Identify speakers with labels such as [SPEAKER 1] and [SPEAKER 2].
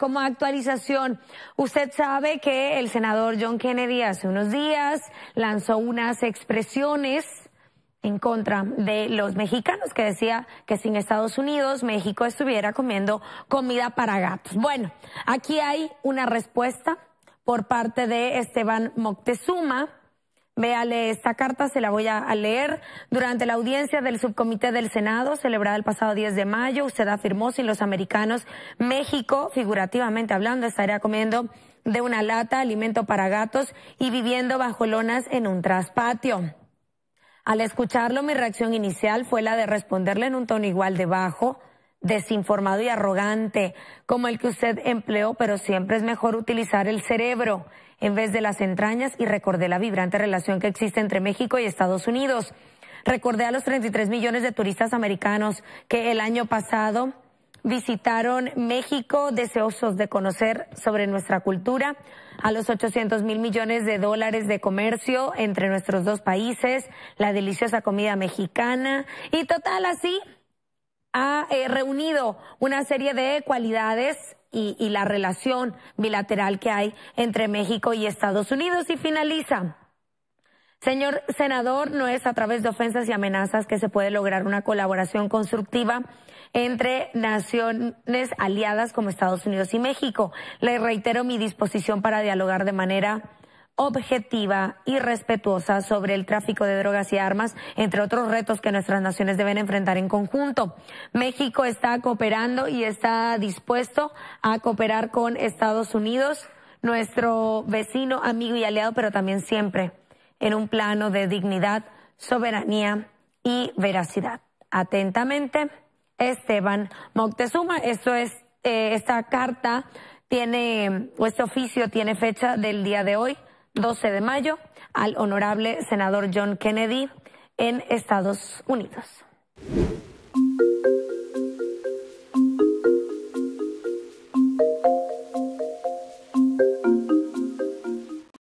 [SPEAKER 1] Como actualización, usted sabe que el senador John Kennedy hace unos días lanzó unas expresiones en contra de los mexicanos que decía que sin Estados Unidos México estuviera comiendo comida para gatos. Bueno, aquí hay una respuesta por parte de Esteban Moctezuma Véale esta carta, se la voy a leer. Durante la audiencia del subcomité del Senado, celebrada el pasado 10 de mayo, usted afirmó sin los americanos, México, figurativamente hablando, estaría comiendo de una lata, alimento para gatos y viviendo bajo lonas en un traspatio. Al escucharlo, mi reacción inicial fue la de responderle en un tono igual de bajo, desinformado y arrogante, como el que usted empleó, pero siempre es mejor utilizar el cerebro en vez de las entrañas y recordé la vibrante relación que existe entre México y Estados Unidos. Recordé a los 33 millones de turistas americanos que el año pasado visitaron México deseosos de conocer sobre nuestra cultura, a los 800 mil millones de dólares de comercio entre nuestros dos países, la deliciosa comida mexicana y total así ha eh, reunido una serie de cualidades y, y la relación bilateral que hay entre México y Estados Unidos. Y finaliza. Señor senador, no es a través de ofensas y amenazas que se puede lograr una colaboración constructiva entre naciones aliadas como Estados Unidos y México. Le reitero mi disposición para dialogar de manera objetiva y respetuosa sobre el tráfico de drogas y armas, entre otros retos que nuestras naciones deben enfrentar en conjunto. México está cooperando y está dispuesto a cooperar con Estados Unidos, nuestro vecino, amigo y aliado, pero también siempre en un plano de dignidad, soberanía y veracidad. Atentamente, Esteban Moctezuma. Esto es, eh, esta carta tiene, o este oficio tiene fecha del día de hoy. 12 de mayo al honorable senador John Kennedy en Estados Unidos.